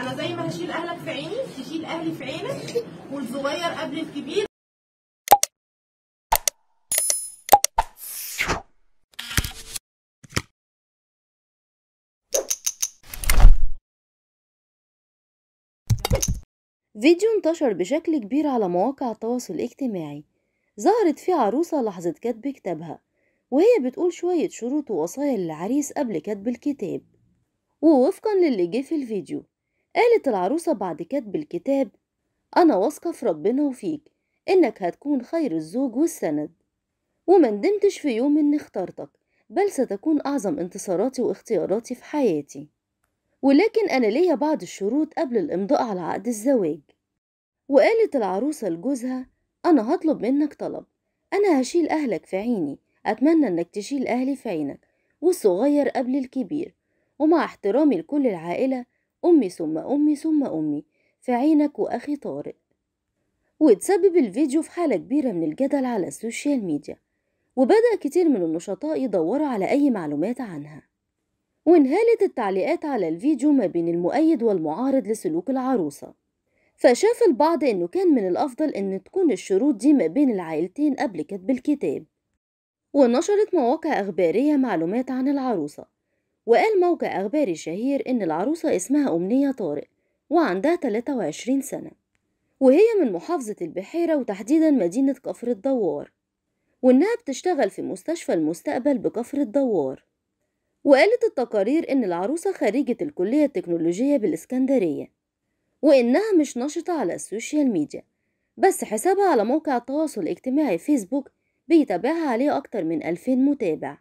انا زي ما هشيل اهلك في عيني تشيل اهلي في عينك والصغير قبل الكبير فيديو انتشر بشكل كبير على مواقع التواصل الاجتماعي ظهرت فيه عروسة لحظة كتب كتابها وهي بتقول شوية شروط ووصايا للعريس قبل كتب الكتاب ووفقا للي جه في الفيديو قالت العروسة بعد كتب الكتاب أنا واثقة في ربنا وفيك إنك هتكون خير الزوج والسند وما ندمتش في يوم إني اخترتك بل ستكون أعظم انتصاراتي واختياراتي في حياتي ولكن أنا ليا بعض الشروط قبل الإمضاء على عقد الزواج وقالت العروسة لجوزها أنا هطلب منك طلب أنا هشيل أهلك في عيني أتمنى إنك تشيل أهلي في عينك والصغير قبل الكبير ومع احترامي لكل العائلة أمي ثم أمي ثم أمي في عينك وأخي طارق وتسبب الفيديو في حالة كبيرة من الجدل على السوشيال ميديا وبدأ كتير من النشطاء يدوروا على أي معلومات عنها وانهالت التعليقات على الفيديو ما بين المؤيد والمعارض لسلوك العروسة فشاف البعض إنه كان من الأفضل إن تكون الشروط دي ما بين العائلتين قبل كتب الكتاب ونشرت مواقع أخبارية معلومات عن العروسة وقال موقع أخباري الشهير إن العروسة اسمها أمنية طارق وعندها 23 سنة وهي من محافظة البحيرة وتحديدا مدينة كفر الدوار وإنها بتشتغل في مستشفى المستقبل بكفر الدوار وقالت التقارير إن العروسة خريجة الكلية التكنولوجية بالإسكندرية وإنها مش نشطة على السوشيال ميديا بس حسابها على موقع التواصل الاجتماعي فيسبوك بيتابعها عليه أكتر من ألفين متابع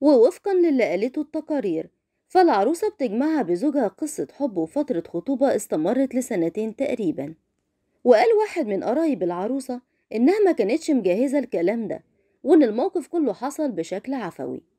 ووفقا للي قالته التقارير فالعروسة بتجمعها بزوجها قصة حب وفترة خطوبة استمرت لسنتين تقريبا وقال واحد من قرايب العروسة إنها ما كانتش مجهزة الكلام ده وإن الموقف كله حصل بشكل عفوي